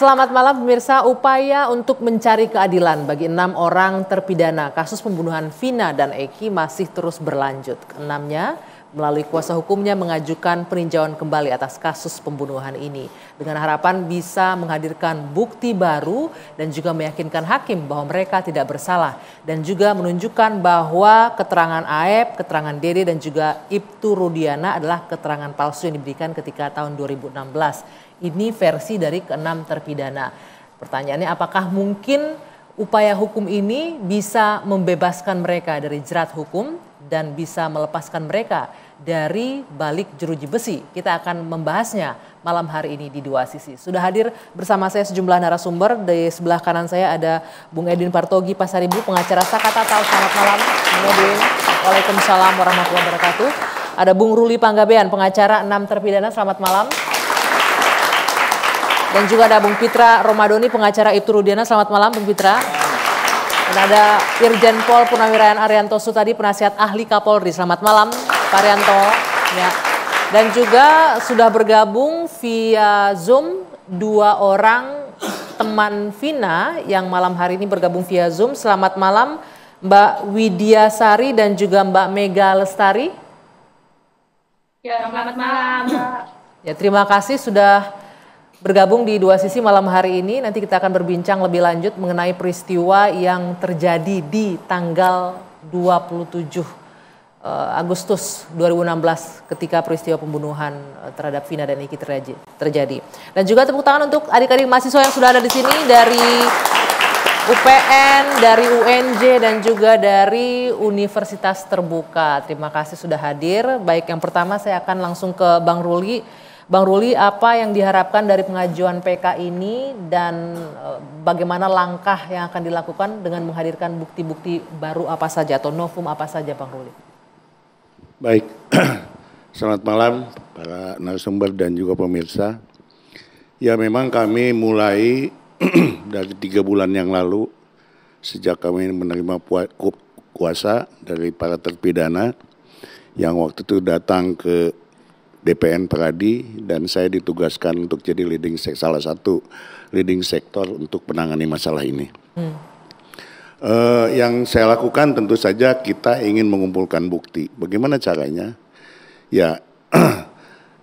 Selamat malam pemirsa. Upaya untuk mencari keadilan bagi enam orang terpidana kasus pembunuhan Vina dan Eki masih terus berlanjut. Enamnya melalui kuasa hukumnya mengajukan peninjauan kembali atas kasus pembunuhan ini dengan harapan bisa menghadirkan bukti baru dan juga meyakinkan hakim bahwa mereka tidak bersalah dan juga menunjukkan bahwa keterangan Aep, keterangan Dede dan juga Ibtu Rudiana adalah keterangan palsu yang diberikan ketika tahun 2016 ini versi dari keenam terpidana. Pertanyaannya apakah mungkin upaya hukum ini bisa membebaskan mereka dari jerat hukum dan bisa melepaskan mereka dari balik jeruji besi. Kita akan membahasnya malam hari ini di dua sisi. Sudah hadir bersama saya sejumlah narasumber. Di sebelah kanan saya ada Bung Edwin Partogi Pasaribu, pengacara Sakata Tata. Selamat malam, Bung Waalaikumsalam warahmatullahi wabarakatuh. Ada Bung Ruli Panggabean, pengacara enam terpidana. Selamat malam. Dan juga ada Bung Fitra Romadoni, pengacara Ibtu Rudiana. Selamat malam, Bung Fitra. Dan ada Irjen Pol Purnawirayan Su tadi, penasihat ahli Kapolri. Selamat malam, Pak Arianto. Ya. Dan juga sudah bergabung via Zoom dua orang teman Vina yang malam hari ini bergabung via Zoom. Selamat malam Mbak Widya Sari dan juga Mbak Mega Lestari. Ya, selamat malam. Mbak. Ya, terima kasih sudah bergabung di dua sisi malam hari ini. Nanti kita akan berbincang lebih lanjut mengenai peristiwa yang terjadi di tanggal 27 eh, Agustus 2016 ketika peristiwa pembunuhan eh, terhadap Vina dan Iki terjadi. Dan juga tepuk tangan untuk adik-adik mahasiswa yang sudah ada di sini dari UPN, dari UNJ dan juga dari Universitas Terbuka. Terima kasih sudah hadir. Baik yang pertama saya akan langsung ke Bang Ruli Bang Ruli, apa yang diharapkan dari pengajuan PK ini dan eh, bagaimana langkah yang akan dilakukan dengan menghadirkan bukti-bukti baru apa saja atau novum apa saja, Bang Ruli? Baik, selamat malam para narasumber dan juga pemirsa. Ya memang kami mulai dari tiga bulan yang lalu sejak kami menerima kuasa dari para terpidana yang waktu itu datang ke DPN Peradi dan saya ditugaskan untuk jadi leading sek salah satu leading sektor untuk menangani masalah ini. Hmm. Uh, yang saya lakukan tentu saja kita ingin mengumpulkan bukti. Bagaimana caranya? Ya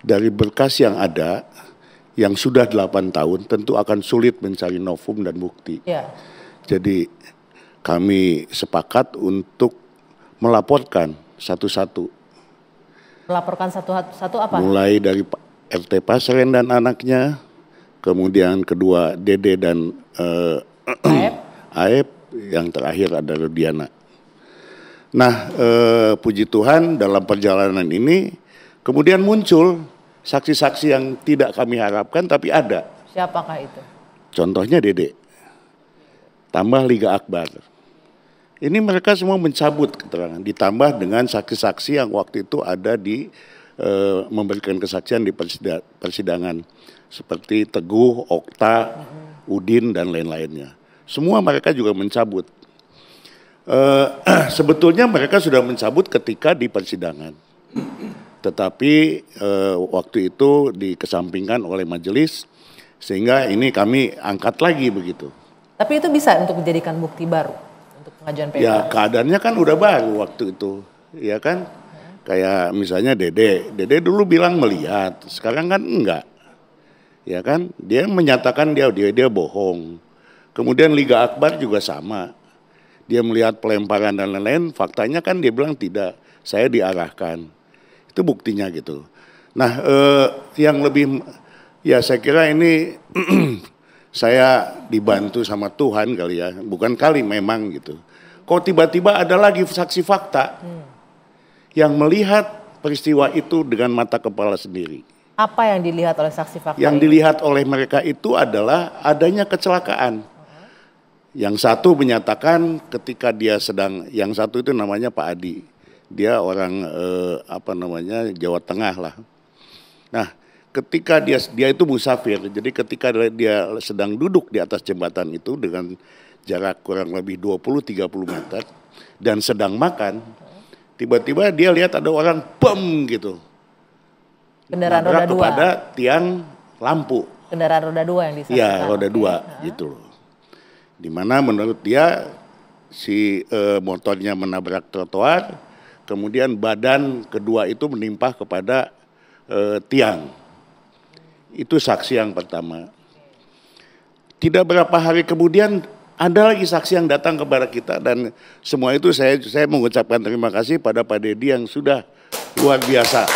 dari berkas yang ada yang sudah 8 tahun tentu akan sulit mencari novum dan bukti. Yeah. Jadi kami sepakat untuk melaporkan satu-satu melaporkan satu-satu apa? Mulai dari RT Pasren dan anaknya, kemudian kedua Dede dan uh, Aep. yang terakhir adalah Diana. Nah, uh, puji Tuhan dalam perjalanan ini kemudian muncul saksi-saksi yang tidak kami harapkan tapi ada. Siapakah itu? Contohnya Dede. Tambah Liga Akbar. Ini mereka semua mencabut keterangan, ditambah dengan saksi-saksi yang waktu itu ada di e, memberikan kesaksian di persidangan, seperti Teguh, Okta, Udin dan lain-lainnya. Semua mereka juga mencabut. E, sebetulnya mereka sudah mencabut ketika di persidangan, tetapi e, waktu itu dikesampingkan oleh majelis, sehingga ini kami angkat lagi begitu. Tapi itu bisa untuk dijadikan bukti baru pengajuan PK? Ya keadaannya kan udah baru waktu itu, ya kan? Kayak misalnya Dede, Dede dulu bilang melihat, sekarang kan enggak. Ya kan, dia menyatakan dia dia dia bohong. Kemudian Liga Akbar juga sama. Dia melihat pelemparan dan lain-lain, faktanya kan dia bilang tidak, saya diarahkan. Itu buktinya gitu. Nah, eh, yang lebih ya saya kira ini saya dibantu sama Tuhan kali ya, bukan kali memang gitu. Kok tiba-tiba ada lagi saksi fakta hmm. yang melihat peristiwa itu dengan mata kepala sendiri. Apa yang dilihat oleh saksi fakta? Yang ini? dilihat oleh mereka itu adalah adanya kecelakaan. Yang satu menyatakan ketika dia sedang, yang satu itu namanya Pak Adi, dia orang eh, apa namanya Jawa Tengah lah. Nah, ketika dia dia itu musafir, jadi ketika dia sedang duduk di atas jembatan itu dengan jarak kurang lebih 20-30 meter dan sedang makan, tiba-tiba dia lihat ada orang pem gitu. Kendaraan roda kepada dua. kepada tiang lampu. Kendaraan roda dua yang disana. Iya, roda dua okay. Iya. gitu loh. Dimana menurut dia si e, motornya menabrak trotoar, kemudian badan kedua itu menimpa kepada e, tiang. Itu saksi yang pertama. Tidak berapa hari kemudian ada lagi saksi yang datang kepada kita dan semua itu saya saya mengucapkan terima kasih pada Pak Dedi yang sudah luar biasa.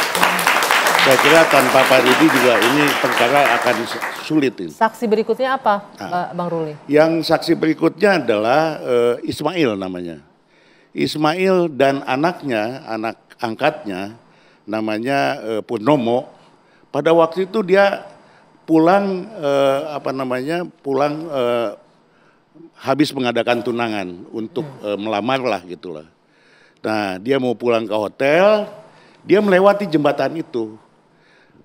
Saya kira tanpa Pak Dedi juga ini perkara akan sulit ini. Saksi berikutnya apa, nah, Bang Ruli? Yang saksi berikutnya adalah uh, Ismail namanya. Ismail dan anaknya, anak angkatnya namanya uh, Purnomo. Pada waktu itu dia pulang uh, apa namanya? pulang uh, habis mengadakan tunangan untuk uh, melamar lah gitulah. Nah dia mau pulang ke hotel, dia melewati jembatan itu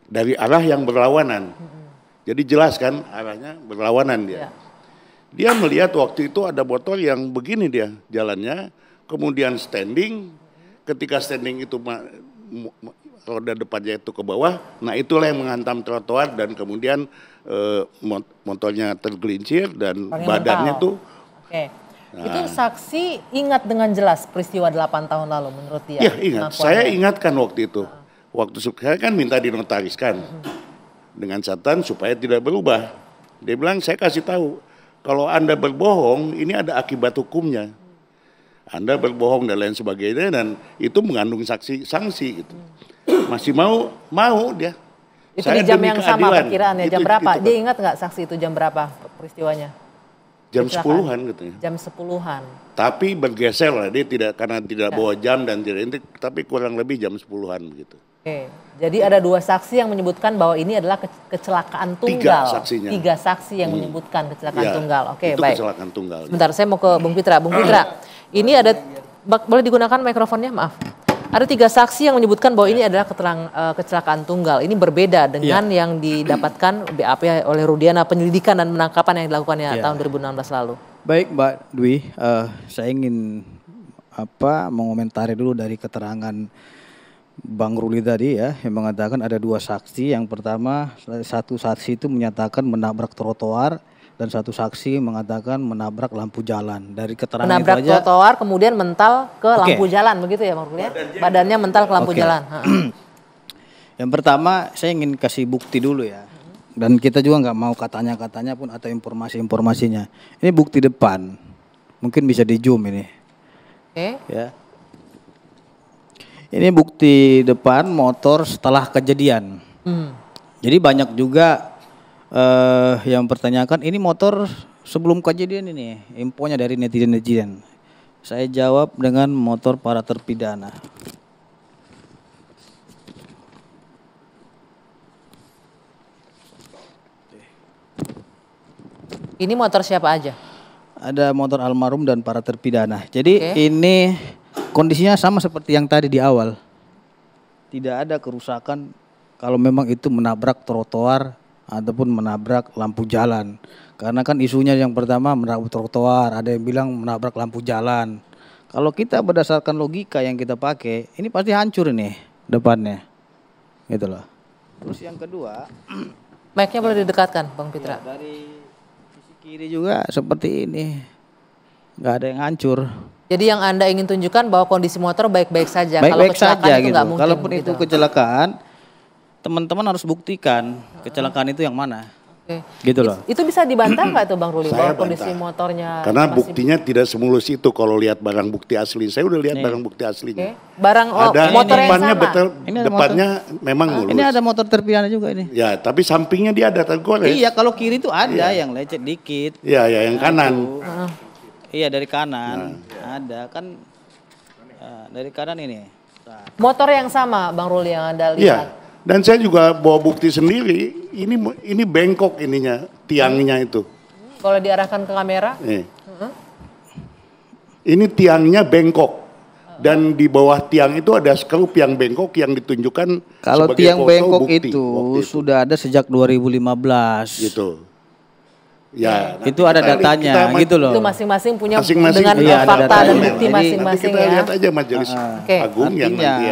dari arah yang berlawanan. Jadi jelas kan arahnya berlawanan dia. Ya. Dia melihat waktu itu ada botol yang begini dia jalannya, kemudian standing. Ketika standing itu roda depannya itu ke bawah. Nah itulah yang menghantam trotoar dan kemudian eh, motornya tergelincir dan Paling badannya mental. tuh. Oke. Nah. Itu saksi ingat dengan jelas peristiwa 8 tahun lalu menurut dia. Iya ingat. Saya ingatkan waktu itu. Waktu saya kan minta dinotariskan mm-hmm. dengan catatan supaya tidak berubah. Dia bilang saya kasih tahu kalau anda berbohong ini ada akibat hukumnya. Anda berbohong dan lain sebagainya dan itu mengandung saksi sanksi gitu. Mm. Masih mau, mau dia. Itu Saya di jam yang keadilan. sama perkiraannya, jam itu, berapa? Itu, dia kan. ingat nggak saksi itu jam berapa peristiwanya? Jam sepuluhan katanya. Jam sepuluhan. Tapi bergeser lah, dia tidak karena tidak ya. bawa jam dan tidak intik, tapi kurang lebih jam sepuluhan begitu. Oke, jadi ada dua saksi yang menyebutkan bahwa ini adalah kecelakaan tunggal. Tiga saksinya. Tiga saksi yang hmm. menyebutkan kecelakaan ya, tunggal. Oke, itu baik. kecelakaan tunggal. Sebentar, saya mau ke Bung Fitra. Bung Fitra, ini ada boleh digunakan mikrofonnya, maaf. Ada tiga saksi yang menyebutkan bahwa ya. ini adalah keterang, uh, eh, kecelakaan tunggal. Ini berbeda dengan ya. yang didapatkan BAP oleh Rudiana penyelidikan dan penangkapan yang dilakukannya ya. tahun 2016 lalu. Baik, Mbak Dwi, uh, saya ingin apa mengomentari dulu dari keterangan Bang Ruli tadi ya yang mengatakan ada dua saksi. Yang pertama satu saksi itu menyatakan menabrak trotoar dan satu saksi mengatakan menabrak lampu jalan. Dari keterangan menabrak itu aja. trotoar kemudian mental ke okay. lampu jalan begitu ya maksudnya? Badannya, Badannya mental ke lampu okay. jalan. Yang pertama saya ingin kasih bukti dulu ya. Dan kita juga nggak mau katanya-katanya pun atau informasi-informasinya. Ini bukti depan. Mungkin bisa di zoom ini. Okay. Ya. Ini bukti depan motor setelah kejadian. Hmm. Jadi banyak juga uh, yang pertanyakan ini motor sebelum kejadian ini infonya dari netizen-netizen. Saya jawab dengan motor para terpidana. Ini motor siapa aja? Ada motor almarhum dan para terpidana. Jadi okay. ini kondisinya sama seperti yang tadi di awal. Tidak ada kerusakan kalau memang itu menabrak trotoar ataupun menabrak lampu jalan. Karena kan isunya yang pertama menabrak trotoar, ada yang bilang menabrak lampu jalan. Kalau kita berdasarkan logika yang kita pakai, ini pasti hancur nih depannya. Gitu loh. Terus yang kedua, mic-nya boleh didekatkan, Bang Fitra. Ya, dari sisi kiri juga seperti ini. Enggak ada yang hancur. Jadi yang Anda ingin tunjukkan bahwa kondisi motor baik-baik saja. Baik-baik saja itu gitu. Mungkin, Kalaupun itu gitu. kecelakaan, teman-teman harus buktikan kecelakaan itu yang mana. Oke. Gitu loh. Itu bisa dibantah nggak tuh Bang Ruli saya bahwa kondisi motornya? Karena masih... buktinya tidak semulus itu kalau lihat barang bukti asli. Saya udah lihat Nih. barang bukti aslinya. Oke. Barang oh, ada motor depannya yang sama. ini depannya motor, memang ah, mulus. Ini ada motor terpidana juga ini. Ya, tapi sampingnya dia ada tergores. Iya, kalau kiri itu ada iya. yang lecet dikit. Iya, ya, yang kanan. Uh. Iya, dari kanan. Nah. Ada kan uh, dari kanan ini. Motor yang sama Bang Ruli yang Anda iya. lihat. Iya dan saya juga bawa bukti sendiri. Ini ini bengkok ininya tiangnya itu. Kalau diarahkan ke kamera. ini, Uh -huh. Ini tiangnya bengkok dan di bawah tiang itu ada skrup yang bengkok yang ditunjukkan kalau tiang bengkok itu, itu sudah ada sejak 2015 gitu Ya, iya. itu ada datanya kita, gitu loh. Itu masing-masing punya masing -masing dengan iya, fakta dan bukti masing-masing ya. Kita lihat aja majelis uh, ah, okay. Ah. agung Artinya, yang nanti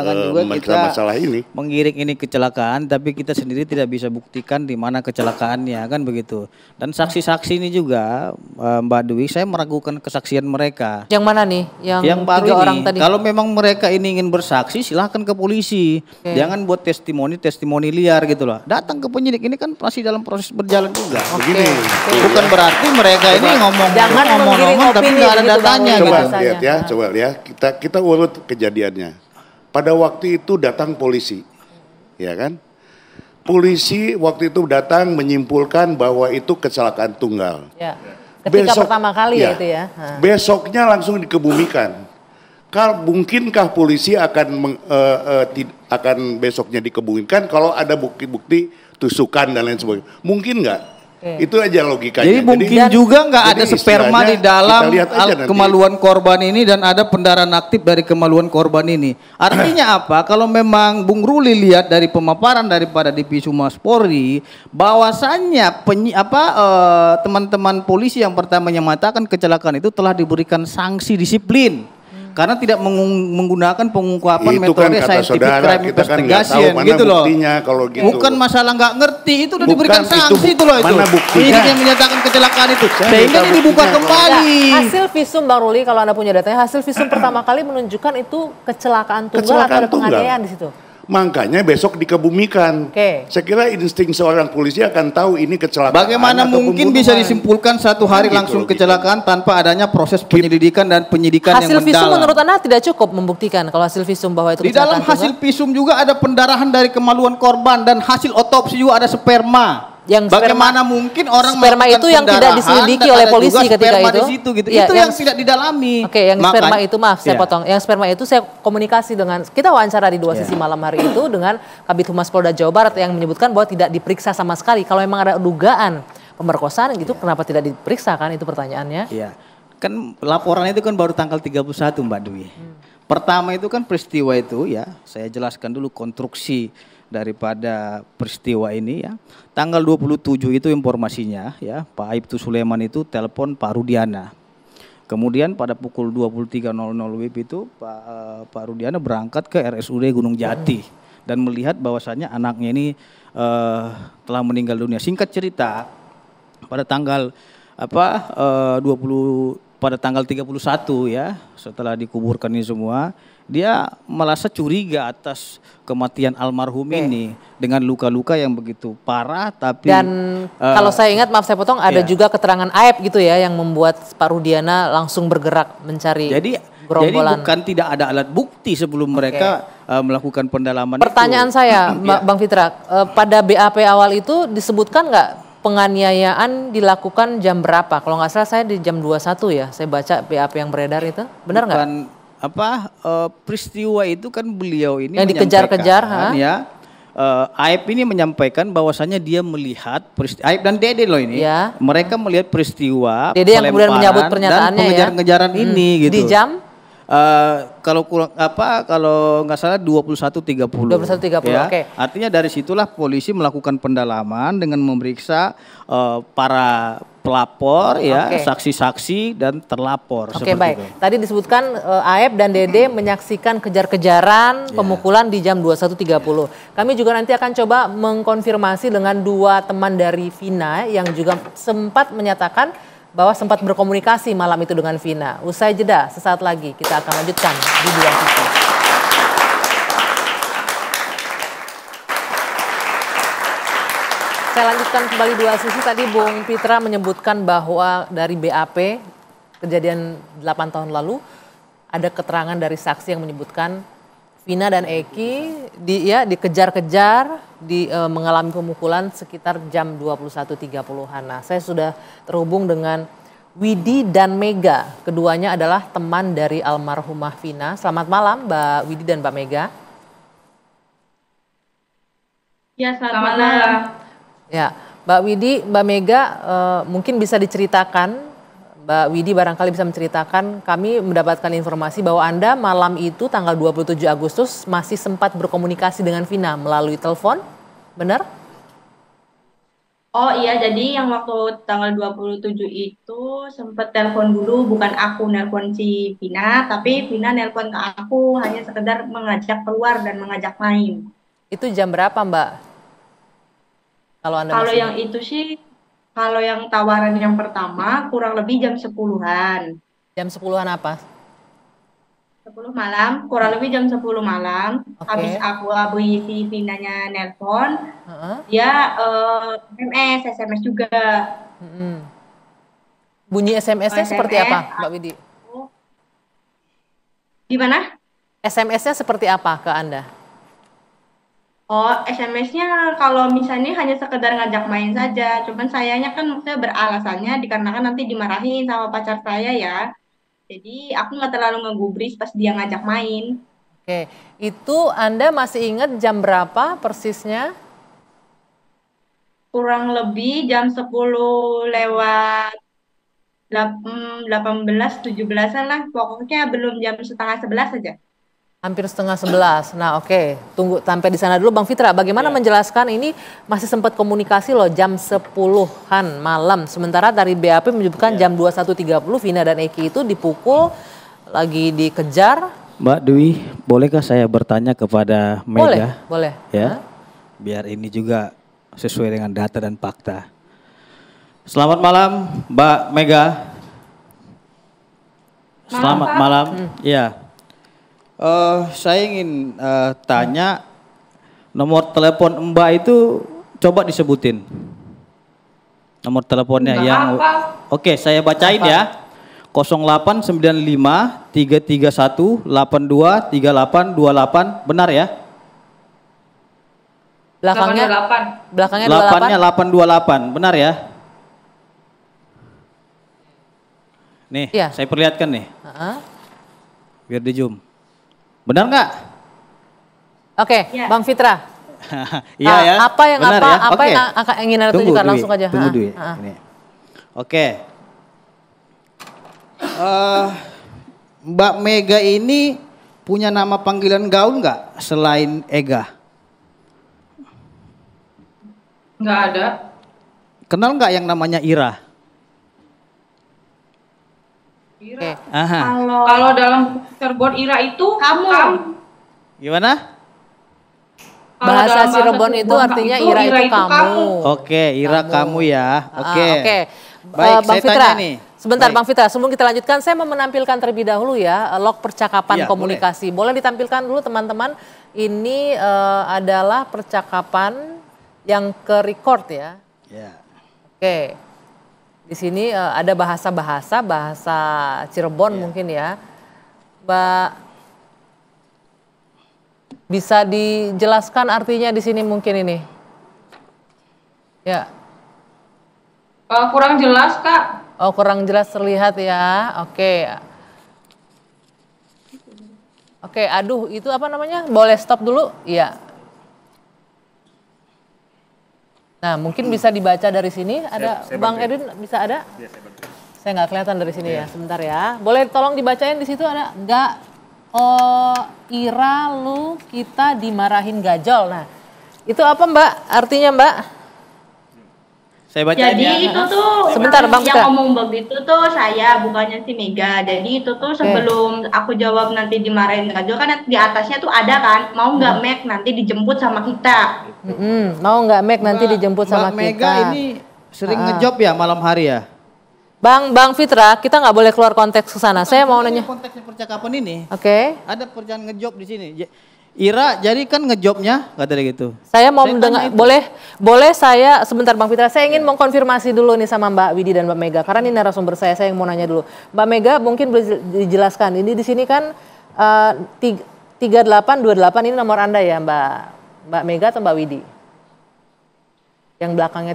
akan uh, juga masalah ini. Menggiring ini kecelakaan tapi kita sendiri tidak bisa buktikan di mana kecelakaannya kan begitu. Dan saksi-saksi ini juga eh, Mbak Dwi saya meragukan kesaksian mereka. Yang mana nih? Yang, yang baru tiga ini. orang tadi. Kalau memang mereka ini ingin bersaksi silahkan ke polisi. Okay. Jangan buat testimoni-testimoni liar gitu loh. Datang ke penyidik ini kan masih dalam proses berjalan juga. Okay. Begini Iya. Bukan berarti mereka coba. ini ngomong Jangan ngomong ngomong tapi nggak ada gitu, datanya coba gitu. Lihat ya, iya. coba ya. Kita kita urut kejadiannya. Pada waktu itu datang polisi. Ya kan? Polisi waktu itu datang menyimpulkan bahwa itu kecelakaan tunggal. Ya. Ketika Besok, pertama kali ya, itu ya. Ha. Besoknya langsung dikebumikan. Kal, mungkinkah polisi akan meng, uh, uh, akan besoknya dikebumikan kalau ada bukti-bukti tusukan dan lain sebagainya? Mungkin nggak? Okay. Itu aja logikanya. Jadi mungkin jadi, juga nggak ada sperma di dalam kemaluan nanti. korban ini dan ada pendarahan aktif dari kemaluan korban ini. Artinya apa? Kalau memang Bung Ruli lihat dari pemaparan daripada Divisi Sumas Polri, bahwasannya apa eh, teman-teman polisi yang pertama menyatakan kecelakaan itu telah diberikan sanksi disiplin. Karena tidak menggunakan pengungkapan itu kan metode kan scientific saudara, crime kita kan mana gitu loh. Buktinya kalau gitu. Bukan masalah nggak ngerti itu udah diberikan sanksi itu, loh itu. Mana buktinya? Ini yang menyatakan kecelakaan itu. Sehingga ini dibuka kembali. Ya, hasil visum Bang Ruli kalau Anda punya datanya hasil visum pertama kali menunjukkan itu kecelakaan tunggal kecelakaan atau ada penganiayaan di situ. Makanya besok dikebumikan. Okay. Saya kira insting seorang polisi akan tahu ini kecelakaan. Bagaimana mungkin pembunuhan. bisa disimpulkan satu hari nah, langsung gitu, kecelakaan gitu. tanpa adanya proses penyelidikan dan penyidikan hasil yang mendalam? Hasil visum menurut Anda tidak cukup membuktikan kalau hasil visum bahwa itu Di dalam hasil visum juga ada pendarahan dari kemaluan korban dan hasil otopsi juga ada sperma yang bagaimana mungkin orang sperma itu yang tidak diselidiki oleh polisi ketika itu di situ, gitu. ya, itu yang, yang tidak didalami oke okay, yang Makan, sperma itu maaf saya yeah. potong yang sperma itu saya komunikasi dengan kita wawancara di dua yeah. sisi malam hari itu dengan kabit humas Polda Jawa Barat yang menyebutkan bahwa tidak diperiksa sama sekali kalau memang ada dugaan pemerkosaan gitu kenapa tidak diperiksa kan itu pertanyaannya iya yeah. kan laporan itu kan baru tanggal 31 Mbak Dwi hmm. pertama itu kan peristiwa itu ya saya jelaskan dulu konstruksi daripada peristiwa ini ya. Tanggal 27 itu informasinya ya, Pak Aibtu Sulaiman itu telepon Pak Rudiana. Kemudian pada pukul 23.00 WIB itu Pak uh, Pak Rudiana berangkat ke RSUD Gunung Jati dan melihat bahwasannya anaknya ini uh, telah meninggal dunia. Singkat cerita, pada tanggal apa eh, uh, 20 pada tanggal 31 ya, setelah dikuburkan ini semua, dia merasa curiga atas kematian almarhum okay. ini dengan luka-luka yang begitu parah tapi dan uh, kalau saya ingat maaf saya potong ada yeah. juga keterangan Aep gitu ya yang membuat Pak Rudiana langsung bergerak mencari jadi gerombolan. Jadi bukan tidak ada alat bukti sebelum okay. mereka uh, melakukan pendalaman. Pertanyaan itu. saya, yeah. Iya. Bang Fitra, uh, pada BAP awal itu disebutkan nggak penganiayaan dilakukan jam berapa? Kalau nggak salah saya di jam 21 ya, saya baca BAP yang beredar itu, benar nggak? apa uh, peristiwa itu kan beliau ini yang dikejar-kejar ya uh, Aib ini menyampaikan bahwasannya dia melihat peristiwa Aib dan Dede loh ini ya. mereka melihat peristiwa Dede yang kemudian menyambut pernyataannya dan pengejaran ya? Hmm. ini hmm. gitu di jam Uh, kalau kurang apa kalau nggak salah 21 30. 21 30. Ya. Oke. Okay. Artinya dari situlah polisi melakukan pendalaman dengan memeriksa uh, para pelapor ya, saksi-saksi dan terlapor Oke, okay, baik. Itu. Tadi disebutkan uh, Aep dan Dede hmm. menyaksikan kejar-kejaran yeah. pemukulan di jam 21.30. Yeah. Kami juga nanti akan coba mengkonfirmasi dengan dua teman dari Vina yang juga sempat menyatakan bahwa sempat berkomunikasi malam itu dengan Vina. Usai jeda, sesaat lagi kita akan lanjutkan di dua sisi Saya lanjutkan kembali dua sisi tadi Bung Pitra menyebutkan bahwa dari BAP kejadian 8 tahun lalu ada keterangan dari saksi yang menyebutkan Vina dan Eki di ya dikejar-kejar di e, mengalami pemukulan sekitar jam 21.30-an. Nah, saya sudah terhubung dengan Widi dan Mega. Keduanya adalah teman dari almarhumah Vina. Selamat malam Mbak Widi dan Mbak Mega. Ya, selamat, selamat malam. malam. Ya, Mbak Widi, Mbak Mega e, mungkin bisa diceritakan Mbak Widi barangkali bisa menceritakan, kami mendapatkan informasi bahwa Anda malam itu tanggal 27 Agustus masih sempat berkomunikasi dengan Vina melalui telepon, benar? Oh iya, jadi yang waktu tanggal 27 itu sempat telepon dulu, bukan aku nelpon si Vina, tapi Vina nelpon ke aku hanya sekedar mengajak keluar dan mengajak main. Itu jam berapa Mbak? Kalau Anda Kalau yang itu sih kalau yang tawaran yang pertama kurang lebih jam sepuluhan. Jam sepuluhan apa? Sepuluh malam, kurang lebih jam sepuluh malam. Okay. Habis aku abu si Vinanya nelpon, uh -huh. dia uh, eh, SMS, SMS juga. Mm -hmm. Bunyi SMS-nya SMS, oh, seperti apa, Mbak Widi? Di mana? SMS-nya seperti apa ke Anda? Oh, SMS-nya kalau misalnya hanya sekedar ngajak main saja, cuman sayangnya kan maksudnya beralasannya dikarenakan nanti dimarahin sama pacar saya ya. Jadi aku nggak terlalu ngegubris pas dia ngajak main. Oke, itu Anda masih ingat jam berapa persisnya? Kurang lebih jam 10 lewat 18-17an lah, pokoknya belum jam setengah 11 saja. Hampir setengah sebelas. Nah oke, okay. tunggu sampai di sana dulu Bang Fitra. Bagaimana ya. menjelaskan ini masih sempat komunikasi loh jam sepuluhan malam. Sementara dari BAP menyebutkan ya. jam 21.30 Vina dan Eki itu dipukul, ya. lagi dikejar. Mbak Dwi, bolehkah saya bertanya kepada Mega? Boleh, boleh. Ya, biar ini juga sesuai dengan data dan fakta. Selamat malam Mbak Mega. Selamat malam. malam. Hmm. Ya Uh, saya ingin uh, tanya nomor telepon Mbak itu coba disebutin. Nomor teleponnya yang Oke, okay, saya bacain apa? ya. 0895 331 82 38 28 benar ya? Belakangnya 8 Belakangnya 28. 828, benar ya? Nih, ya. saya perlihatkan nih. Uh -huh. Biar di zoom. Benar nggak? Oke, okay, ya. Bang Fitra. iya nah, ya. Apa yang Benar, apa ya? apa okay. yang akan ingin Anda tunjukkan langsung aja. Tunggu dulu. Oke. Okay. Uh, eh, Mbak Mega ini punya nama panggilan gaul nggak selain Ega? Nggak ada. Kenal nggak yang namanya Ira? Ira. Kalau dalam Cirebon Ira itu kamu. kamu. Gimana? Bahasa Cirebon itu artinya itu, Ira, Ira itu, kamu. kamu. Oke, Ira kamu, kamu ya. Ah, oke. Okay. Uh, Oke. Okay. Baik, uh, Bang saya Fitra. tanya nih. Sebentar Baik. Bang Fitra, sebelum kita lanjutkan saya mau menampilkan terlebih dahulu ya eh, log percakapan ya, komunikasi. Boleh. boleh ditampilkan dulu teman-teman. Ini uh, adalah percakapan yang ke record ya. Ya. Oke. Okay. Di sini uh, ada bahasa-bahasa, bahasa Cirebon yeah. mungkin ya. Mbak, bisa dijelaskan artinya di sini mungkin ini? Ya. Uh, kurang jelas, Kak. Oh, kurang jelas terlihat ya. Oke. Oke, aduh, itu apa namanya? Boleh stop dulu? Iya. Nah, mungkin bisa dibaca dari sini. Ada saya, saya Bang Edwin bisa ada? Ya, saya nggak kelihatan dari sini ya. ya. Sebentar ya. Boleh tolong dibacain di situ ada nggak? Oh, Ira lu kita dimarahin gajol. Nah, itu apa Mbak? Artinya Mbak? Saya baca Jadi ya. itu tuh sebentar Bang yang ngomong begitu tuh saya bukannya si Mega. Jadi itu tuh sebelum eh. aku jawab nanti dimarahin Kak Jo kan di atasnya tuh ada kan mau nggak hmm. Mac nanti dijemput sama kita. -hmm. Mau nggak Meg nanti dijemput sama Mega kita. Mega ini sering ah. ngejob ya malam hari ya? Bang, Bang Fitra, kita nggak boleh keluar konteks ke sana. Saya mau nanya. Konteksnya percakapan ini. Oke. Okay. Ada perjalanan ngejob di sini. Ira, jadi kan ngejobnya nggak tadi gitu. Saya mau saya kan mendengar, boleh, boleh saya sebentar Bang Fitra, saya ingin ya. mengkonfirmasi dulu nih sama Mbak Widi dan Mbak Mega, karena ini narasumber saya, saya yang mau nanya dulu. Mbak Mega mungkin boleh dijelaskan, ini di sini kan eh, tiga delapan dua delapan ini nomor Anda ya Mbak, Mbak Mega atau Mbak Widi? Yang belakangnya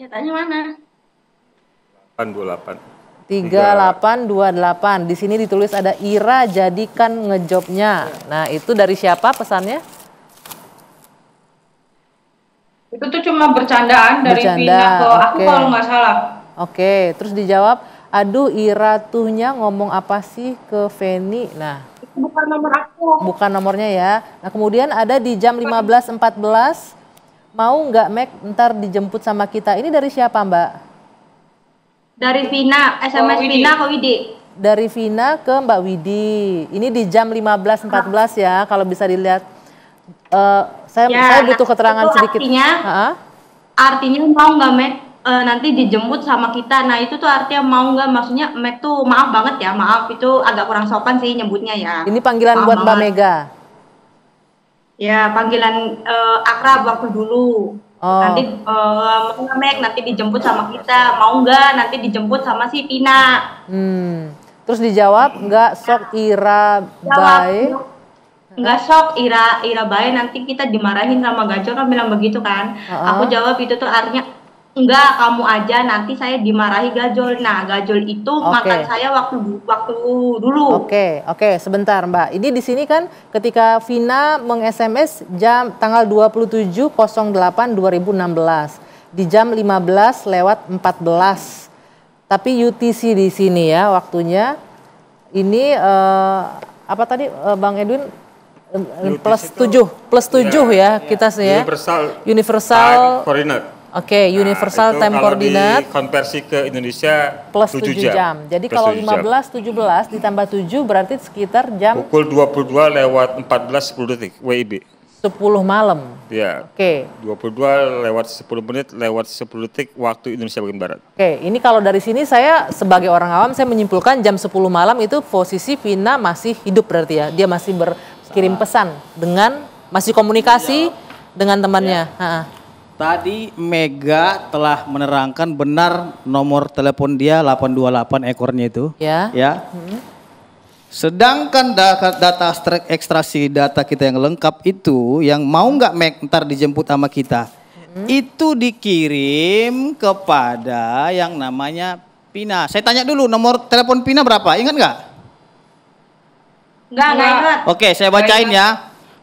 3828. Ya, tanya mana? delapan. 3828. Di sini ditulis ada Ira jadikan ngejobnya. Nah, itu dari siapa pesannya? Itu tuh cuma bercandaan dari Bercanda. Vina ke aku okay. kalau nggak salah. Oke, okay. terus dijawab, aduh Ira tuhnya ngomong apa sih ke Feni? Nah, itu bukan nomor aku. Bukan nomornya ya. Nah, kemudian ada di jam 15.14, mau nggak Mac ntar dijemput sama kita? Ini dari siapa Mbak? Dari Vina, SMS oh, eh, Vina ke Widi. Dari Vina ke Mbak Widi. Ini di jam 15.14 belas ya, kalau bisa dilihat. Uh, saya, ya, saya butuh nah, keterangan keterangan sedikit. Artinya, ha artinya mau nggak Mac uh, eh, nanti dijemput sama kita. Nah itu tuh artinya mau nggak? Maksudnya Mac tuh maaf banget ya, maaf itu agak kurang sopan sih nyebutnya ya. Ini panggilan maaf buat banget. Mbak Mega. Ya panggilan uh, akrab waktu dulu. Oh. Nanti uh, mau Mek nanti dijemput sama kita, mau nggak nanti dijemput sama si Tina. Hmm. Terus dijawab nggak sok Ira baik. Nggak sok Ira Ira baik nanti kita dimarahin sama Gacor kan bilang begitu kan. Uh -huh. Aku jawab itu tuh artinya enggak kamu aja nanti saya dimarahi gajol nah gajol itu okay. makan saya waktu waktu dulu oke okay, oke okay, sebentar mbak ini di sini kan ketika Vina meng SMS jam tanggal 27 08 2016 di jam 15 lewat 14 tapi UTC di sini ya waktunya ini uh, apa tadi uh, Bang Edwin plus tujuh plus tujuh ya, ya, kita sih ya. ya universal universal coordinate Oke, okay, nah, universal nah, time coordinate. konversi ke Indonesia plus 7 jam. jam. Jadi plus kalau 15 jam. 17 ditambah 7 berarti sekitar jam pukul 22 lewat 14 10 detik WIB. 10 malam. Ya. Oke. Okay. 22 lewat 10 menit lewat 10 detik waktu Indonesia bagian barat. Oke, okay. ini kalau dari sini saya sebagai orang awam saya menyimpulkan jam 10 malam itu posisi Vina masih hidup berarti ya. Dia masih berkirim ah. pesan dengan masih komunikasi ya. dengan temannya. Ya. Ha -ha. Tadi Mega telah menerangkan benar nomor telepon dia 828 ekornya itu. Ya. Ya. Hmm. Sedangkan data, data ekstraksi data kita yang lengkap itu yang mau nggak Meg ntar dijemput sama kita. Hmm. Itu dikirim kepada yang namanya Pina. Saya tanya dulu nomor telepon Pina berapa? Ingat nggak? Enggak, enggak ingat. Oke, saya bacain ya. 08988934096.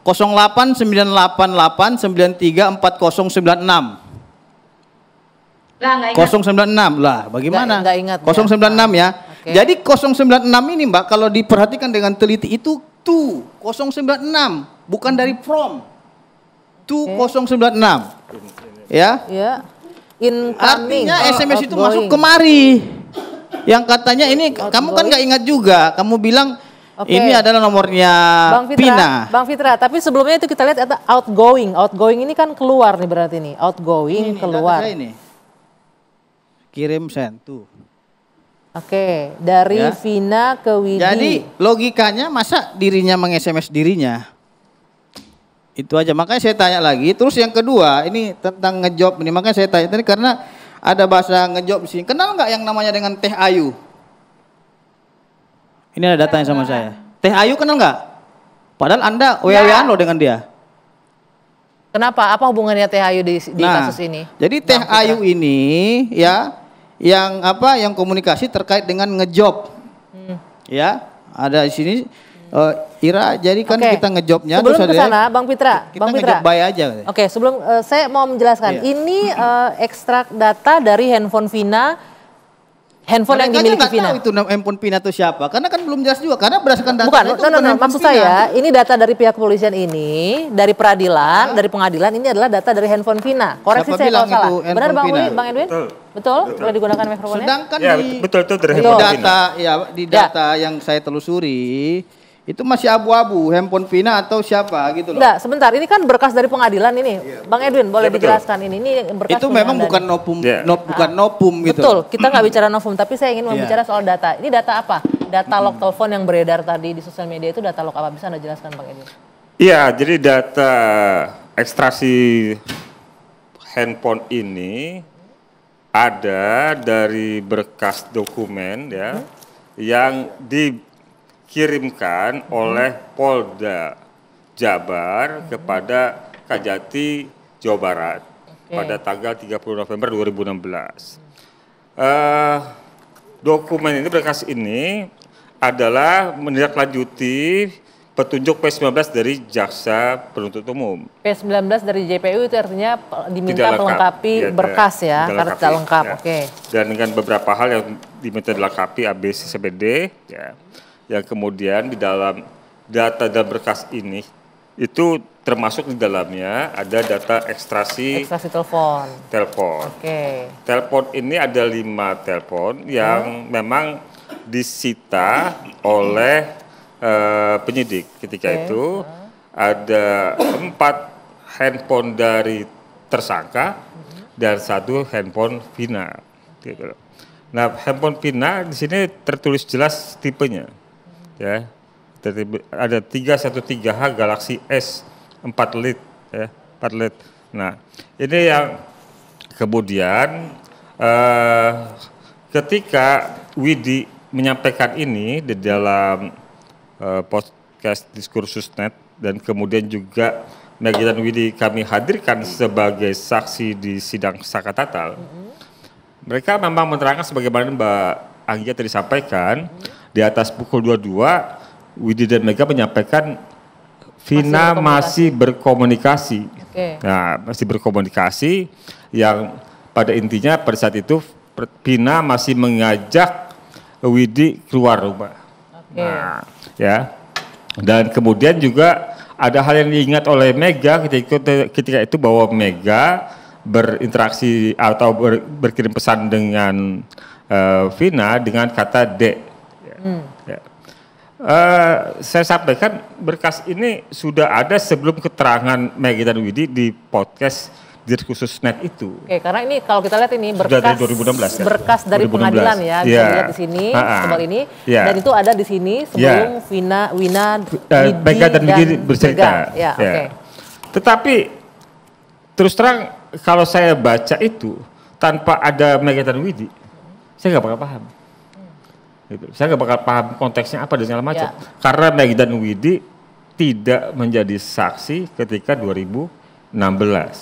Lah, ingat. 096 lah, bagaimana? Enggak, enggak ingat. 096 ya. Okay. Jadi 096 ini Mbak kalau diperhatikan dengan teliti itu to 096 bukan dari from. To okay. 096. Ya. yeah. Incoming. Artinya SMS oh, outgoing. itu masuk kemari. Yang katanya ini kamu kan nggak ingat juga. Kamu bilang Okay. Ini adalah nomornya Bang Fitra, Pina. Bang Fitra, tapi sebelumnya itu kita lihat ada outgoing. Outgoing ini kan keluar nih berarti ini Outgoing ini, keluar. Ini. Kirim send tuh. Oke, dari ya. Vina ke Widi. Jadi logikanya masa dirinya meng-SMS dirinya? Itu aja. Makanya saya tanya lagi. Terus yang kedua, ini tentang ngejob ini. Makanya saya tanya tadi karena ada bahasa ngejob di sini. Kenal nggak yang namanya dengan Teh Ayu? Ini ada datanya sama saya. Teh Ayu kenal nggak? Padahal Anda wewean loh dengan dia. Kenapa? Apa hubungannya Teh Ayu di, di nah, kasus ini? Jadi Teh Ayu ini ya yang apa yang komunikasi terkait dengan ngejob. Hmm. Ya, ada di sini Uh, Ira, jadi kan okay. kita ngejobnya sebelum ke sana, kesana, ya. Bang Pitra, kita Bang Pitra. Oke, okay, sebelum uh, saya mau menjelaskan, yeah. ini uh, ekstrak data dari handphone Vina handphone Mereka yang dimiliki Vina. Tahu itu handphone Vina itu siapa? Karena kan belum jelas juga. Karena berdasarkan data bukan, itu no, no, bukan no, maksud Pina. saya ini data dari pihak kepolisian ini, dari peradilan, ya. dari pengadilan ini adalah data dari handphone Vina. Koreksi siapa saya kalau salah. Benar Bang Uli, Bang Edwin? Betul. Betul? betul. Boleh digunakan mikrofonnya? Sedangkan ya, di betul, betul, betul, dari betul. data ya di ya. data ya. yang saya telusuri itu masih abu-abu handphone Vina atau siapa gitu loh. Enggak, sebentar ini kan berkas dari pengadilan ini. Ya. Bang Edwin boleh ya, dijelaskan ini ini berkas Itu memang bukan nopum yeah. no, bukan ah. nopum gitu. Betul, kita nggak bicara nopum tapi saya ingin membicara iya. yeah. soal data. Ini data apa? Data log hmm. telepon yang beredar tadi di sosial media itu data log apa? Bisa Anda jelaskan Bang Edwin? Iya, jadi data ekstraksi handphone ini ada dari berkas dokumen ya hmm? yang di dikirimkan hmm. oleh Polda Jabar hmm. kepada Kajati Jawa Barat okay. pada tanggal 30 November 2016. Uh, eh, dokumen ini berkas ini adalah menindaklanjuti petunjuk P19 dari jaksa penuntut umum. P19 dari JPU itu artinya diminta tidak lengkap. melengkapi ya, berkas ya, tidak karena tidak lengkap. Ya. Oke. Okay. Dan dengan beberapa hal yang diminta dilengkapi ABC, CBD ya yang kemudian di dalam data dan berkas ini itu termasuk di dalamnya ada data ekstrasi ekstrasi telepon. Telepon. Oke. Okay. Telepon ini ada lima telepon yang hmm. memang disita oleh uh, penyidik ketika okay. itu hmm. ada empat handphone dari tersangka hmm. dan satu handphone Vina. Gitu nah, handphone Vina di sini tertulis jelas tipenya ya ada tiga H Galaxy S empat lit ya 4 lit nah ini yang kemudian eh, ketika Widi menyampaikan ini di dalam eh, podcast diskursus net dan kemudian juga Maggie dan Widi kami hadirkan sebagai saksi di sidang saka tatal. Mm-hmm. Mereka memang menerangkan sebagaimana Mbak Anggia tadi sampaikan, di atas pukul 22 Widi dan Mega menyampaikan Vina masih berkomunikasi. Masih berkomunikasi. Okay. Nah, masih berkomunikasi yang pada intinya pada saat itu Vina masih mengajak Widi keluar rumah. Okay. Nah, ya. Dan kemudian juga ada hal yang diingat oleh Mega ketika itu, ketika itu bahwa Mega berinteraksi atau ber, berkirim pesan dengan uh, Vina dengan kata D. Hmm. Ya. Uh, saya sampaikan berkas ini sudah ada sebelum keterangan Megi dan Widi di podcast dir khusus net itu. Oke, karena ini kalau kita lihat ini berkas sudah dari 2016 ya? berkas dari 2016. pengadilan ya, yeah. bisa ya. lihat di sini sebelum ini yeah. dan itu ada di sini ya. sebelum yeah. Wina eh, Wina uh, dan Widi bercerita. yeah, ya. okay. Tetapi terus terang kalau saya baca itu tanpa ada Megi dan Widi, saya nggak paham. Gitu. Saya nggak bakal paham konteksnya apa dan segala macam. Ya. Karena dan Widi tidak menjadi saksi ketika 2016.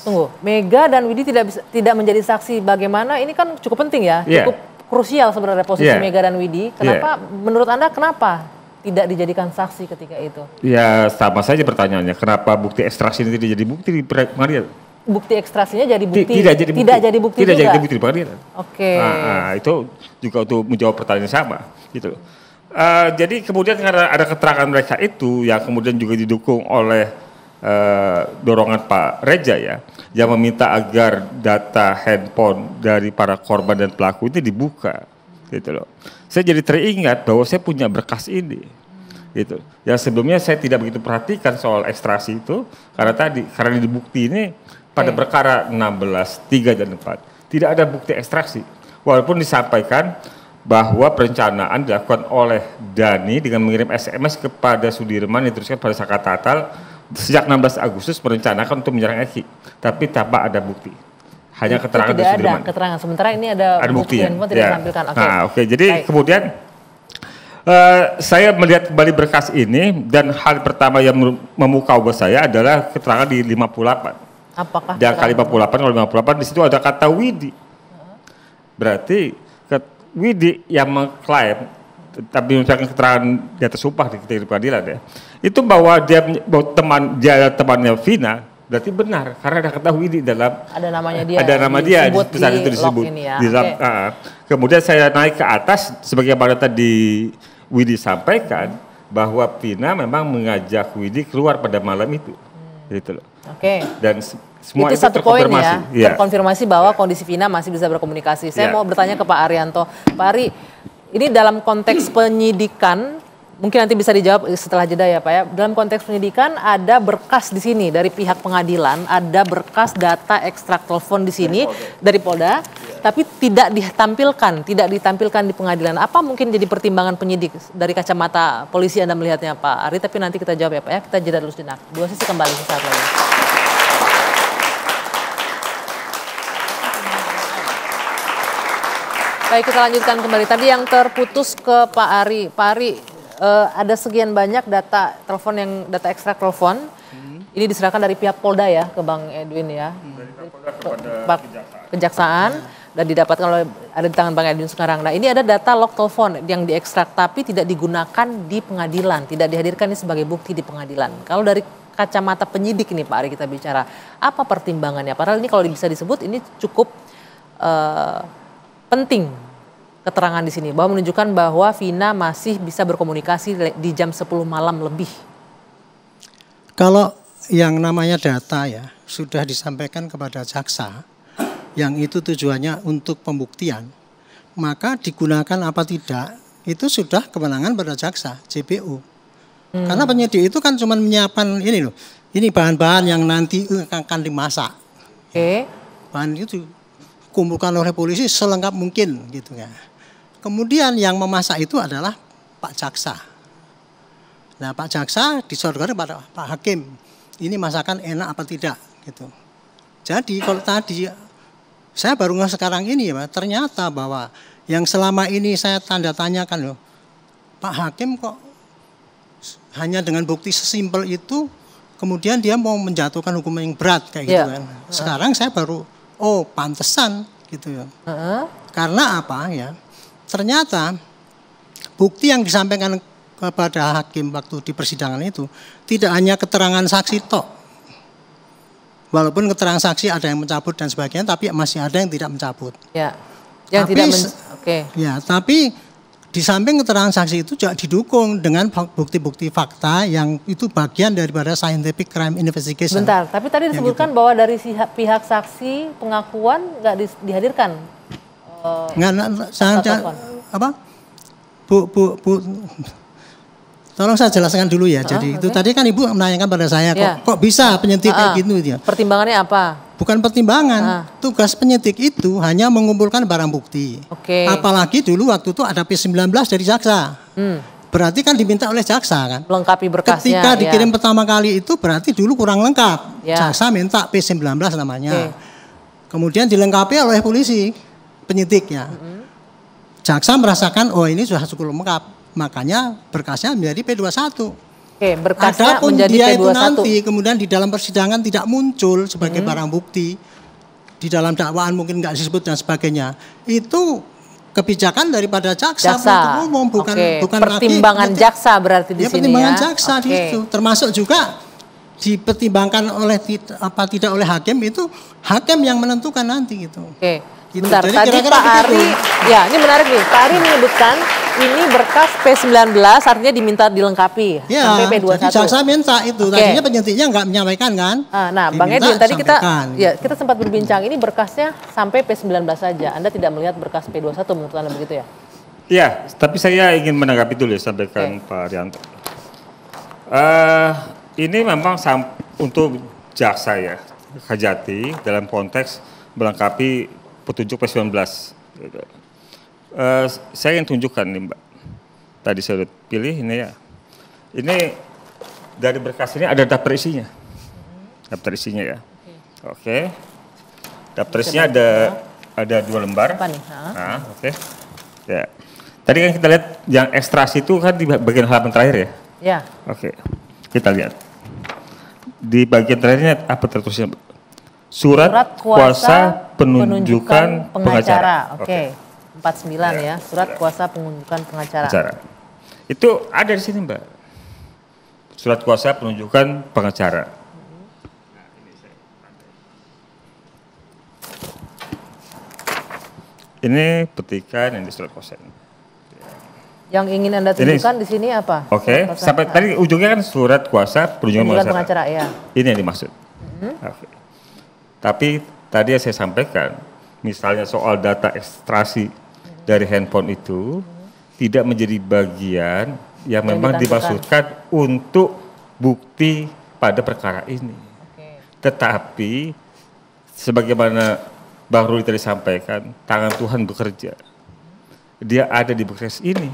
Tunggu, Mega dan Widi tidak bisa, tidak menjadi saksi bagaimana? Ini kan cukup penting ya, yeah. cukup krusial sebenarnya posisi yeah. Mega dan Widi. Ya. Kenapa? Yeah. Menurut anda kenapa tidak dijadikan saksi ketika itu? Ya sama saja pertanyaannya. Kenapa bukti ekstraksi ini tidak jadi bukti di pengadilan? bukti ekstrasinya jadi bukti tidak jadi bukti, tidak jadi bukti tidak juga. jadi bukti di pengadilan. Oke. Okay. Nah, ah, itu juga untuk menjawab pertanyaan yang sama gitu. Uh, jadi kemudian karena ada keterangan mereka itu yang kemudian juga didukung oleh uh, dorongan Pak Reja ya yang meminta agar data handphone dari para korban dan pelaku itu dibuka gitu loh. Saya jadi teringat bahwa saya punya berkas ini gitu. Yang sebelumnya saya tidak begitu perhatikan soal ekstrasi itu karena tadi karena di bukti ini pada perkara 16, 3 dan 4 tidak ada bukti ekstraksi walaupun disampaikan bahwa perencanaan dilakukan oleh Dani dengan mengirim SMS kepada Sudirman yang diteruskan pada Saka Tatal sejak 16 Agustus merencanakan untuk menyerang Eki tapi tanpa ada bukti hanya itu keterangan tidak ada keterangan sementara ini ada, ada bukti, ya? yang ya. tidak ditampilkan oke okay. nah, oke okay. jadi Baik. kemudian Uh, saya melihat kembali berkas ini dan hal pertama yang memukau buat saya adalah keterangan di 58 Apakah kali 58 kalau 58 di situ ada kata widi. Berarti widi yang mengklaim tapi misalkan keterangan di atas sumpah di pengadilan ya itu bahwa dia bahwa teman dia temannya Vina berarti benar karena ada kata Widi dalam ada namanya dia ada nama dia di pesan itu disebut ya. di okay. uh, ah. kemudian saya naik ke atas sebagai sebagaimana tadi Widi sampaikan bahwa Vina memang mengajak Widi keluar pada malam itu gitu loh. Oke. Okay. Dan semua itu, itu satu poin ya, yeah. terkonfirmasi bahwa yeah. kondisi Vina masih bisa berkomunikasi. Saya yeah. mau bertanya ke Pak Arianto, Pak Ari, ini dalam konteks penyidikan mungkin nanti bisa dijawab setelah jeda ya Pak ya. Dalam konteks penyidikan ada berkas di sini dari pihak pengadilan, ada berkas data ekstrak telepon di sini dari Polda, dari Polda yeah. tapi tidak ditampilkan, tidak ditampilkan di pengadilan. Apa mungkin jadi pertimbangan penyidik dari kacamata polisi Anda melihatnya Pak Ari? Tapi nanti kita jawab ya Pak ya. Kita jeda dulu sejenak. Dua sisi kembali sesaat lagi. Baik, kita lanjutkan kembali. Tadi yang terputus ke Pak Ari. Pak Ari, uh, ada sekian banyak data telepon yang data ekstrak telepon. Hmm. Ini diserahkan dari pihak Polda ya ke Bang Edwin ya. Hmm. Dari Polda kepada kejaksaan. kejaksaan hmm. dan didapatkan oleh ada di tangan Bang Edwin sekarang. Nah, ini ada data log telepon yang diekstrak tapi tidak digunakan di pengadilan, tidak dihadirkan ini sebagai bukti di pengadilan. Kalau dari kacamata penyidik ini Pak Ari kita bicara, apa pertimbangannya? Padahal ini kalau bisa disebut ini cukup uh, penting keterangan di sini bahwa menunjukkan bahwa Vina masih bisa berkomunikasi di jam 10 malam lebih. Kalau yang namanya data ya sudah disampaikan kepada jaksa yang itu tujuannya untuk pembuktian, maka digunakan apa tidak itu sudah kewenangan pada jaksa JPU. Hmm. Karena penyidik itu kan cuma menyiapkan ini loh, ini bahan-bahan yang nanti eh, akan dimasak. Oke. Okay. Bahan itu kumpulkan oleh polisi selengkap mungkin gitu ya. Kemudian yang memasak itu adalah Pak Jaksa. Nah Pak Jaksa disodorkan kepada Pak Hakim. Ini masakan enak apa tidak gitu. Jadi kalau tadi saya baru nggak sekarang ini ya, ternyata bahwa yang selama ini saya tanda tanyakan loh, Pak Hakim kok hanya dengan bukti sesimpel itu kemudian dia mau menjatuhkan hukuman yang berat kayak yeah. gitu iya. kan. Sekarang saya baru oh pantesan gitu ya. Uh -huh. Karena apa ya? Ternyata bukti yang disampaikan kepada hakim waktu di persidangan itu tidak hanya keterangan saksi tok. Walaupun keterangan saksi ada yang mencabut dan sebagainya, tapi masih ada yang tidak mencabut. Ya, yang tapi, tidak men okay. Ya, tapi di samping keterangan saksi itu juga didukung dengan bukti-bukti fakta yang itu bagian daripada scientific crime investigation. Bentar, tapi tadi disebutkan gitu. bahwa dari pihak saksi pengakuan nggak dihadirkan enggak, nggak saya apa bu bu bu Tolong saya jelaskan dulu ya. Ah, jadi okay. itu tadi kan Ibu menanyakan pada saya kok yeah. kok bisa penyidik ah, kayak ah. gitu dia. Gitu ya? Pertimbangannya apa? Bukan pertimbangan. Ah. Tugas penyidik itu hanya mengumpulkan barang bukti. Oke. Okay. Apalagi dulu waktu itu ada P19 dari jaksa. Hmm. Berarti kan diminta oleh jaksa kan? Lengkapi berkasnya. Ketika iya. dikirim yeah. pertama kali itu berarti dulu kurang lengkap. Yeah. Jaksa minta P19 namanya. Okay. Kemudian dilengkapi oleh polisi penyidiknya. Mm-hmm. Jaksa merasakan oh ini sudah cukup lengkap, makanya berkasnya menjadi P21. Oke, berkasnya Adapun menjadi dia P21. itu nanti kemudian di dalam persidangan tidak muncul sebagai hmm. barang bukti di dalam dakwaan mungkin nggak disebut dan sebagainya. Itu kebijakan daripada jaksa, jaksa. umum bukan Oke. bukan pertimbangan lagi, jaksa berarti di ya, sini pertimbangan ya. jaksa Oke. di situ termasuk juga dipertimbangkan oleh apa tidak oleh hakim itu hakim yang menentukan nanti gitu. Oke. Gitu. Bentar, Jadi tadi kira -kira Pak gitu. Ari, gitu. ya ini menarik nih. Pak Ari menyebutkan ini berkas P19 artinya diminta dilengkapi ya, sampai P21. Jadi jaksa minta itu, okay. tadinya penyentiknya nggak menyampaikan kan? Ah, nah, Bang Edwin tadi kita gitu. ya kita sempat berbincang ini berkasnya sampai P19 saja. Anda tidak melihat berkas P21 menurut Anda begitu ya? ya tapi saya ingin menanggapi dulu ya sampaikan okay. Pak Arianto. Uh, ini memang untuk jaksa ya, Kajati dalam konteks melengkapi petunjuk P19. Uh, saya ingin tunjukkan nih Mbak. Tadi saya udah pilih ini ya. Ini dari berkas ini ada daftar isinya. Daftar isinya ya. Oke. Okay. Daftar isinya ada ada dua lembar. Nah, oke. Okay. Ya. Tadi kan kita lihat yang ekstrasi itu kan di bagian halaman terakhir ya. Ya. Oke. Okay. Kita lihat. Di bagian terakhirnya apa tertulisnya? Mbak? Surat, Surat kuasa, kuasa penunjukan, penunjukan pengacara. pengacara. Oke. Okay. okay. 49 ya. ya. Surat kuasa penunjukan pengacara. pengacara. Itu ada di sini, Mbak. Surat kuasa penunjukan pengacara. Ini petikan yang di surat kuasa. Yang ingin Anda tunjukkan di sini apa? Oke, okay. sampai tadi ujungnya kan surat kuasa penunjukan pengacara. pengacara ya. Ini yang dimaksud. Mm -hmm. Okay. Tapi tadi yang saya sampaikan, misalnya soal data ekstrasi hmm. dari handphone itu hmm. tidak menjadi bagian yang, yang memang dimaksudkan untuk bukti pada perkara ini. Okay. Tetapi sebagaimana Bang Ruli tadi sampaikan, tangan Tuhan bekerja. Dia ada di proses ini.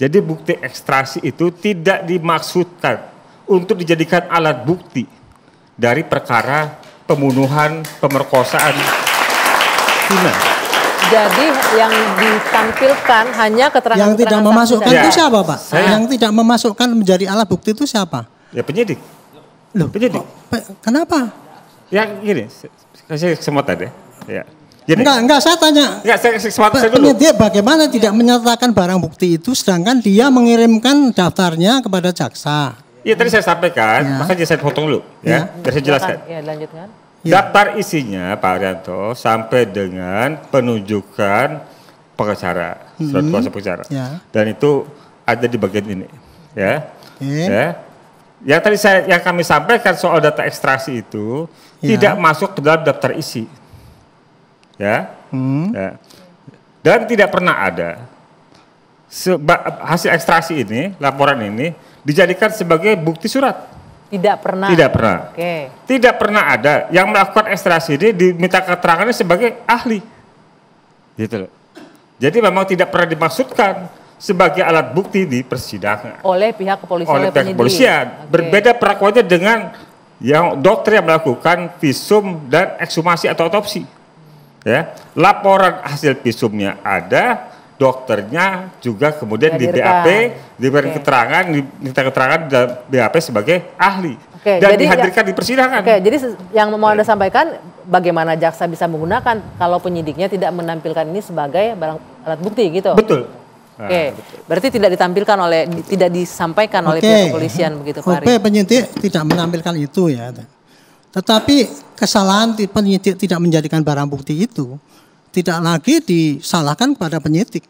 Jadi bukti ekstrasi itu tidak dimaksudkan untuk dijadikan alat bukti dari perkara pembunuhan, pemerkosaan Cina. Jadi yang ditampilkan hanya keterangan yang tidak memasukkan itu ya. siapa, Pak? Saya. Yang tidak memasukkan menjadi alat bukti itu siapa? Ya penyidik. Loh, penyidik. Kok, kenapa? Ya gini, kasih kesempatan deh. Ya. Jadi, enggak, enggak saya tanya. Enggak, saya, saya, saya dulu. Dia bagaimana tidak ya. menyatakan barang bukti itu sedangkan dia mengirimkan daftarnya kepada jaksa. Iya tadi saya sampaikan, ya. makanya saya potong dulu ya, ya. saya jelaskan. Ya, lanjutkan. Ya. Daftar isinya Pak Arianto sampai dengan penunjukan pengacara, hmm. surat kuasa pengacara. Ya. Dan itu ada di bagian ini, ya. Ya. ya. Yang tadi saya yang kami sampaikan soal data ekstraksi itu ya. tidak masuk ke dalam daftar isi, ya. Hmm. ya. Dan tidak pernah ada Seba hasil ekstraksi ini, laporan ini dijadikan sebagai bukti surat. Tidak pernah. Tidak pernah. Oke. Okay. Tidak pernah ada yang melakukan ekstrasi ini diminta keterangannya sebagai ahli. Gitu loh. Jadi memang tidak pernah dimaksudkan sebagai alat bukti di persidangan. Oleh pihak kepolisian. Oleh pihak kepolisian. Okay. Berbeda perakuannya dengan yang dokter yang melakukan visum dan ekshumasi atau otopsi. Ya, laporan hasil visumnya ada, dokternya juga kemudian di BAP diberi okay. keterangan diminta keterangan di BAP sebagai ahli okay, dan jadi, dihadirkan ya, di persidangan. okay, jadi yang mau Anda sampaikan bagaimana jaksa bisa menggunakan kalau penyidiknya tidak menampilkan ini sebagai barang alat bukti gitu. Betul. Oke, okay. Nah, berarti tidak ditampilkan oleh tidak disampaikan okay. oleh pihak kepolisian begitu Pak. Oke, penyidik tidak menampilkan itu ya. Tetapi kesalahan penyidik tidak menjadikan barang bukti itu tidak lagi disalahkan kepada penyidik.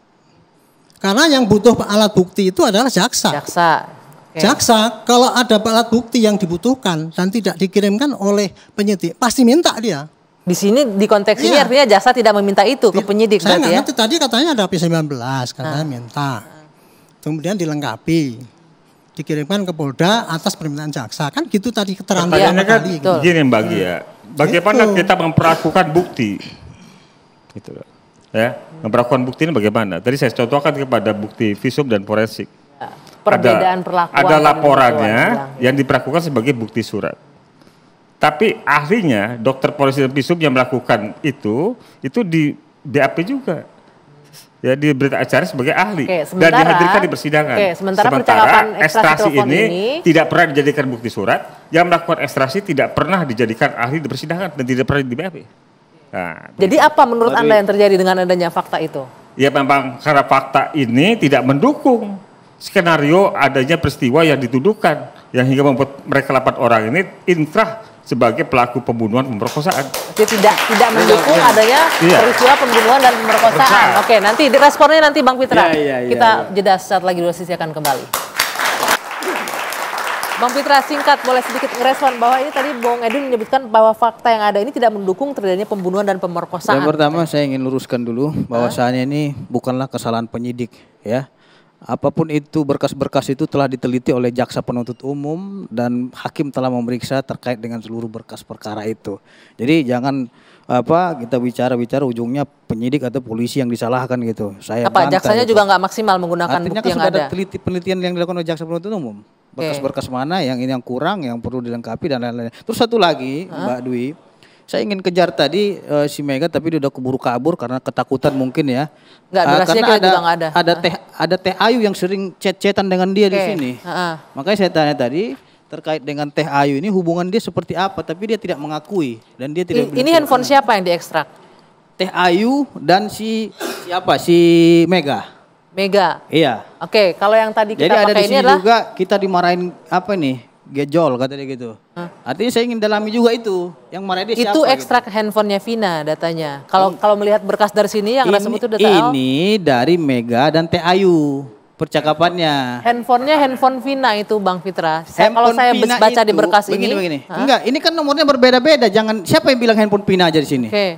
Karena yang butuh alat bukti itu adalah jaksa. Jaksa. Okay. Jaksa kalau ada alat bukti yang dibutuhkan dan tidak dikirimkan oleh penyidik, pasti minta dia. Di sini di konteks iya. ini artinya jaksa tidak meminta itu ke penyidik Saya berarti ya. Nanti, tadi katanya ada P19 katanya nah. minta. Kemudian dilengkapi dikirimkan ke Polda atas permintaan jaksa kan gitu tadi keterangan ya, kan, kali. Gini Mbak Gia, bagaimana itu. kita memperlakukan bukti? gitu loh. Ya, memperlakukan bukti ini bagaimana? Tadi saya contohkan kepada bukti visum dan forensik. Ya, perbedaan ada, perlakuan. Ada laporannya yang diperlakukan sebagai bukti surat. Tapi ahlinya, dokter polisi dan visum yang melakukan itu, itu di BAP juga ya di berita acara sebagai ahli oke, sementara, dan dihadirkan di persidangan. Oke, sementara, sementara ekstrasi ini, ini tidak pernah dijadikan bukti surat, yang melakukan ekstrasi tidak pernah dijadikan ahli di persidangan dan tidak pernah di BAP. Nah, Jadi apa menurut Anda yang terjadi dengan adanya fakta itu? Ya memang karena fakta ini tidak mendukung skenario adanya peristiwa yang dituduhkan yang hingga membuat mereka delapan orang ini intrah sebagai pelaku pembunuhan pemerkosaan. Jadi tidak tidak mendukung adanya ya. peristiwa pembunuhan dan pemerkosaan. Oke, nanti responnya nanti Bang Fitra. Ya, ya, ya, Kita ya. jeda saat lagi sisi akan kembali. Bang Fitra singkat boleh sedikit respon bahwa ini tadi Bung Edwin menyebutkan bahwa fakta yang ada ini tidak mendukung terjadinya pembunuhan dan pemerkosaan. Yang pertama saya ingin luruskan dulu bahwasanya ini bukanlah kesalahan penyidik ya. Apapun itu berkas-berkas itu telah diteliti oleh jaksa penuntut umum dan hakim telah memeriksa terkait dengan seluruh berkas perkara itu. Jadi jangan apa kita bicara-bicara ujungnya penyidik atau polisi yang disalahkan gitu. Saya apa jaksanya gitu. juga nggak maksimal menggunakan Artinya bukti kan yang sudah ada. Artinya penelitian yang dilakukan oleh jaksa penuntut umum. Berkas-berkas mana yang ini yang kurang, yang perlu dilengkapi dan lain-lain. Terus satu lagi, Hah? Mbak Dwi, saya ingin kejar tadi uh, si Mega tapi dia udah keburu kabur karena ketakutan mungkin ya. Enggak, uh, eh, karena ada, ada. Ada teh ada teh Ayu yang sering cet-cetan dengan dia okay. di sini. uh -huh. Makanya saya tanya tadi terkait dengan teh Ayu ini hubungan dia seperti apa tapi dia tidak mengakui dan dia tidak Ini handphone siapa yang diekstrak? Teh Ayu dan si siapa? Si Mega. Mega. Iya. Oke, okay, kalau yang tadi kita Jadi pakai ada di sini juga kita dimarahin apa nih? Gejol kata dia gitu. Hah? Artinya saya ingin dalami juga itu. Yang marah dia siapa? Itu ekstrak gitu. handphonenya Vina datanya. Kalau kalau melihat berkas dari sini yang ini, itu data Ini Al. dari Mega dan TAyu percakapannya. Handphonenya handphone Vina itu Bang Fitra. Saya, kalau saya Vina baca itu, di berkas begini, ini. Begini begini. Enggak, ini kan nomornya berbeda-beda. Jangan siapa yang bilang handphone Vina aja di sini. Oke. Okay.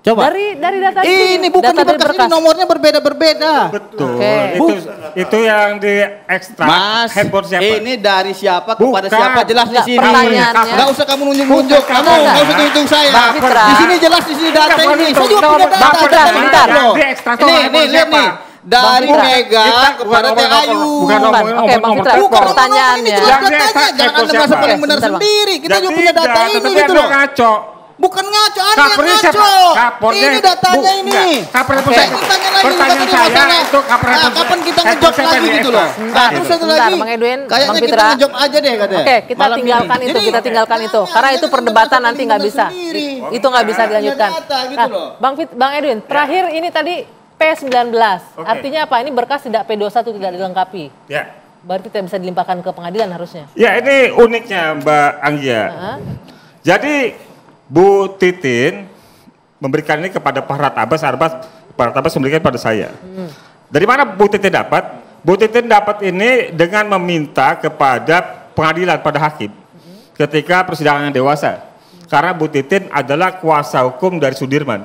Coba. Dari dari data ini bukan data berkas, ini nomornya berbeda-berbeda. Betul. Okay. Itu itu yang di ekstra Mas, siapa? Ini dari siapa bukan. kepada siapa jelas di sini. Enggak usah kamu nunjuk-nunjuk. Kamu enggak usah tunjuk saya. Di sini jelas di sini data ini. Saya juga punya data. Bentar, bentar. Ini, nih lihat nih dari Bang Mega kepada Teh Ayu. Bukan Oke, Bang Fitra, pertanyaannya. Jangan anda merasa paling benar sendiri. Kita juga punya data ini gitu loh. Bukan ngaco, Anda yang ngaco. Siapa? Kapornya, ini datanya bu, ini. Kapernya okay. saya. Tanya lagi, pertanyaan saya masalah. itu kapernya nah, kapan kita ngejok lagi gitu loh. Nah, itu satu lagi. Bang Edwin, Kayaknya Bang Fitra. kita ngejawab aja deh katanya. Oke, kita Malam tinggalkan ini. itu, Jadi, kita tinggalkan ya, itu. Ya, Karena ya, itu perdebatan nanti nggak bisa. Itu nggak bisa nah, dilanjutkan. Gitu nah, Bang Fit, Bang Edwin, ya. terakhir ini tadi P19. Artinya apa? Ini berkas tidak P21 tidak dilengkapi. Ya. Berarti tidak bisa dilimpahkan ke pengadilan harusnya. Ya, ini uniknya Mbak Anggia. Jadi Bu Titin memberikan ini kepada Pak Rat Abbas, Arbas, Pak Rat memberikan pada saya. Hmm. Dari mana Bu Titin dapat? Bu Titin dapat ini dengan meminta kepada pengadilan, pada hakim, hmm. ketika persidangan dewasa. Karena Bu Titin adalah kuasa hukum dari Sudirman.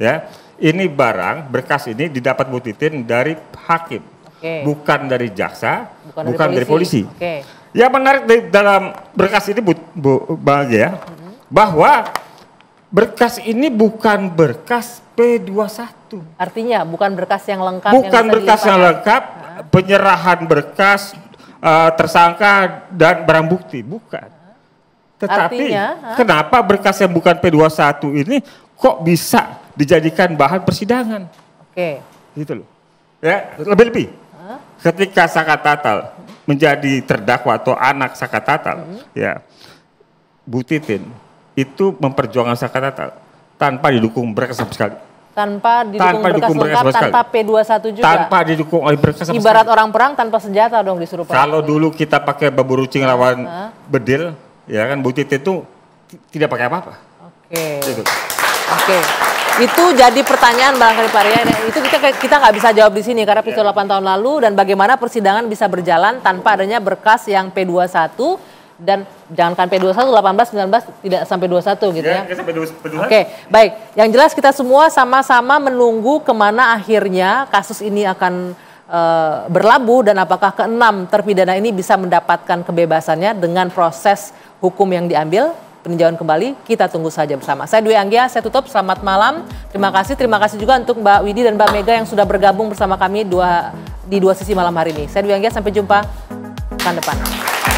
Ya, ini barang berkas ini didapat Bu Titin dari hakim, okay. bukan dari jaksa, bukan, bukan dari polisi. Dari polisi. Okay. Yang menarik dari, dalam berkas ini Bu, Bu Bang ya. Hmm bahwa berkas ini bukan berkas P21. Artinya bukan berkas yang lengkap. Bukan yang berkas yang lengkap, penyerahan berkas uh, tersangka dan barang bukti, bukan. Tetapi Artinya, kenapa berkas yang bukan P21 ini kok bisa dijadikan bahan persidangan? Oke. Okay. Gitu loh. Ya, lebih-lebih. Ketika Sakatatal menjadi terdakwa atau anak Sakatatal, hmm. ya Bu Titin itu memperjuangkan Sakarya tanpa didukung berkas sama sekali. Tanpa didukung, tanpa berkas didukung mereka berkas Tanpa P21 juga. Tanpa didukung oleh berkas sama Ibarat sekali. orang perang tanpa senjata dong disuruh perang. Kalau dulu kita pakai babu rucing lawan nah. bedil, ya kan butit itu tidak pakai apa-apa. Oke. Okay. Gitu. Oke. Okay. Itu jadi pertanyaan bang Pak Ria. Itu kita kita nggak bisa jawab di sini karena peristiwa yeah. 8 tahun lalu dan bagaimana persidangan bisa berjalan tanpa adanya berkas yang P21 dan jangan kan P21 18 19 tidak sampai 21 gitu ya. ya. ya Oke, okay, baik. Yang jelas kita semua sama-sama menunggu kemana akhirnya kasus ini akan uh, berlabuh dan apakah keenam terpidana ini bisa mendapatkan kebebasannya dengan proses hukum yang diambil peninjauan kembali kita tunggu saja bersama. Saya Dwi Anggia, saya tutup. Selamat malam. Terima kasih. Terima kasih juga untuk Mbak Widi dan Mbak Mega yang sudah bergabung bersama kami dua, di dua sisi malam hari ini. Saya Dwi Anggia, sampai jumpa pekan depan.